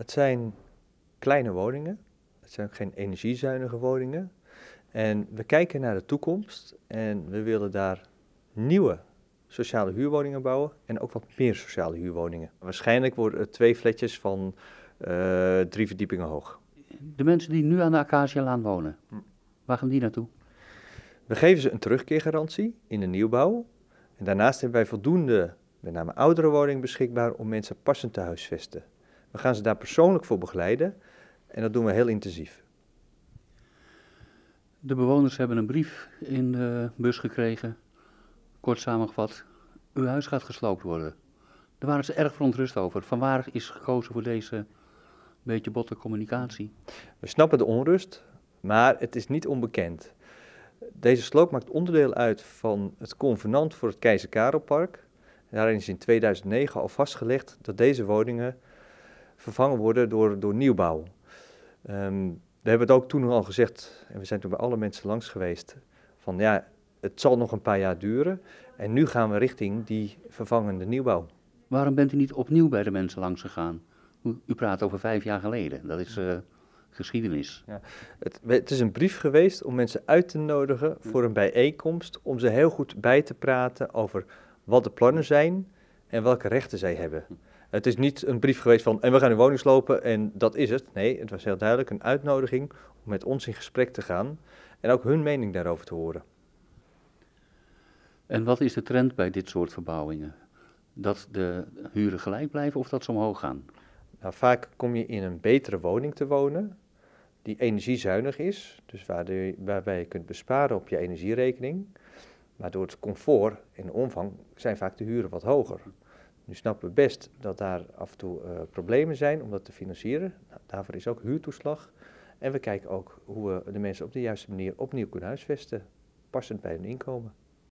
Het zijn kleine woningen. Het zijn geen energiezuinige woningen. En we kijken naar de toekomst en we willen daar nieuwe sociale huurwoningen bouwen en ook wat meer sociale huurwoningen. Waarschijnlijk worden het twee flatjes van eh, drie verdiepingen hoog. De mensen die nu aan de Acacialaan wonen, hm. waar gaan die naartoe? We geven ze een terugkeergarantie in de nieuwbouw. En daarnaast hebben wij voldoende, met name oudere woningen beschikbaar om mensen passend te huisvesten. We gaan ze daar persoonlijk voor begeleiden en dat doen we heel intensief. De bewoners hebben een brief in de bus gekregen. Kort samengevat, uw huis gaat gesloopt worden. Daar waren ze erg verontrust over. Vanwaar is gekozen voor deze beetje botte communicatie? We snappen de onrust, maar het is niet onbekend. Deze sloop maakt onderdeel uit van het convenant voor het Keizer Karelpark. Daarin is in 2009 al vastgelegd dat deze woningen vervangen worden door, door nieuwbouw. Ehm, we hebben het ook toen al gezegd, en we zijn toen bij alle mensen langs geweest, van ja, het zal nog een paar jaar duren. En nu gaan we richting die vervangende nieuwbouw. Waarom bent u niet opnieuw bij de mensen langs gegaan? U praat over vijf jaar geleden, dat is eh, geschiedenis. Ja, het, het, is een brief geweest om mensen uit te nodigen voor een bijeenkomst, om ze heel goed bij te praten over wat de plannen zijn en welke rechten zij hebben. Het is niet een brief geweest van en we gaan uw woning slopen en dat is het. Nee, het was heel duidelijk een uitnodiging om met ons in gesprek te gaan en ook hun mening daarover te horen. En wat is de trend bij dit soort verbouwingen? Dat de huren gelijk blijven of dat ze omhoog gaan? Nou, vaak kom je in een betere woning te wonen die energiezuinig is, dus waarbij je kunt besparen op je energierekening. Maar door het comfort en de omvang zijn vaak de huren wat hoger. Nu snappen we best dat daar af en toe eh, problemen zijn om dat te financieren. Nou, daarvoor is ook huurtoeslag. En we kijken ook hoe we de mensen op de juiste manier opnieuw kunnen huisvesten, passend bij hun inkomen.